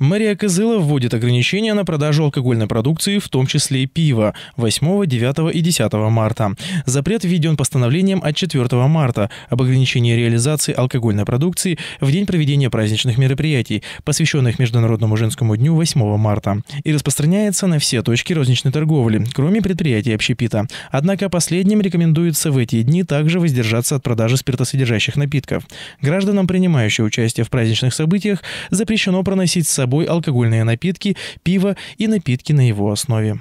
Мэрия Кызыла вводит ограничения на продажу алкогольной продукции, в том числе и пива, 8, 9 и 10 марта. Запрет введен постановлением от 4 марта об ограничении реализации алкогольной продукции в день проведения праздничных мероприятий, посвященных Международному женскому дню 8 марта, и распространяется на все точки розничной торговли, кроме предприятий общепита. Однако последним рекомендуется в эти дни также воздержаться от продажи спиртосодержащих напитков. Гражданам, принимающим участие в праздничных событиях, запрещено проносить с собой собой алкогольные напитки, пиво и напитки на его основе.